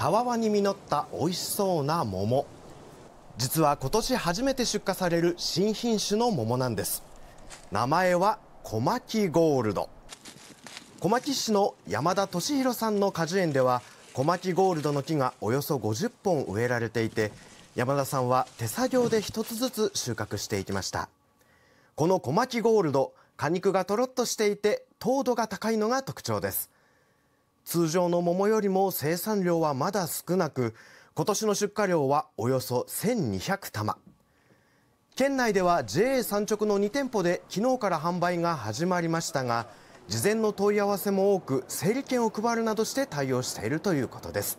たわわに実った美味しそうな桃実は今年初めて出荷される新品種の桃なんです名前は小牧ゴールド小牧市の山田俊弘さんの果樹園では小牧ゴールドの木がおよそ50本植えられていて山田さんは手作業で一つずつ収穫していきましたこの小牧ゴールド果肉がとろっとしていて糖度が高いのが特徴です通常の桃よりも生産量はまだ少なく今年の出荷量はおよそ1200玉県内では JA 産直の2店舗で昨日から販売が始まりましたが事前の問い合わせも多く整理券を配るなどして対応しているということです